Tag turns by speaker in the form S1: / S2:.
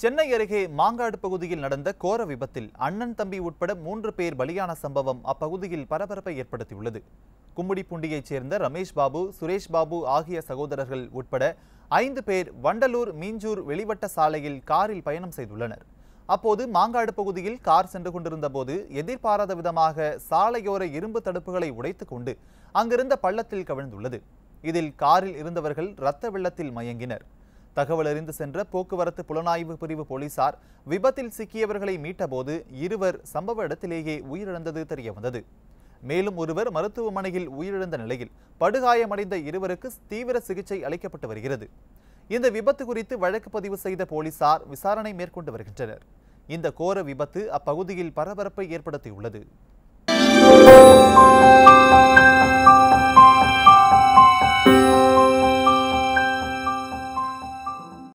S1: சென்னை அருகே மாங்காடு பகுதியில் நடந்த கோர விபத்தில் அண்ணன் தம்பி உட்பட மூன்று பேர் பலியான சம்பவம் அப்பகுதியில் பரபரப்பை ஏற்படுத்தியுள்ளது கும்மிடிப்பூண்டியைச் சேர்ந்த ரமேஷ் பாபு சுரேஷ் பாபு ஆகிய சகோதரர்கள் உட்பட ஐந்து பேர் வண்டலூர் மீஞ்சூர் வெளிவட்ட சாலையில் காரில் பயணம் செய்துள்ளனர் அப்போது மாங்காடு பகுதியில் கார் சென்று கொண்டிருந்தபோது எதிர்பாராத விதமாக சாலையோர இரும்பு தடுப்புகளை உடைத்து கொண்டு அங்கிருந்த பள்ளத்தில் கவிழ்ந்துள்ளது இதில் காரில் இருந்தவர்கள் இரத்த வெள்ளத்தில் மயங்கினர் தகவல் அறிந்து சென்ற போக்குவரத்து புலனாய்வு பிரிவு போலீசார் விபத்தில் சிக்கியவர்களை மீட்டபோது இருவர் சம்பவ இடத்திலேயே உயிரிழந்தது தெரியவந்தது மேலும் ஒருவர் மருத்துவமனையில் உயிரிழந்த நிலையில் படுகாயமடைந்த இருவருக்கு தீவிர சிகிச்சை அளிக்கப்பட்டு வருகிறது இந்த விபத்து குறித்து வழக்கு பதிவு செய்த போலீசார் விசாரணை மேற்கொண்டு வருகின்றனர் இந்த கோர விபத்து அப்பகுதியில் பரபரப்பை ஏற்படுத்தியுள்ளது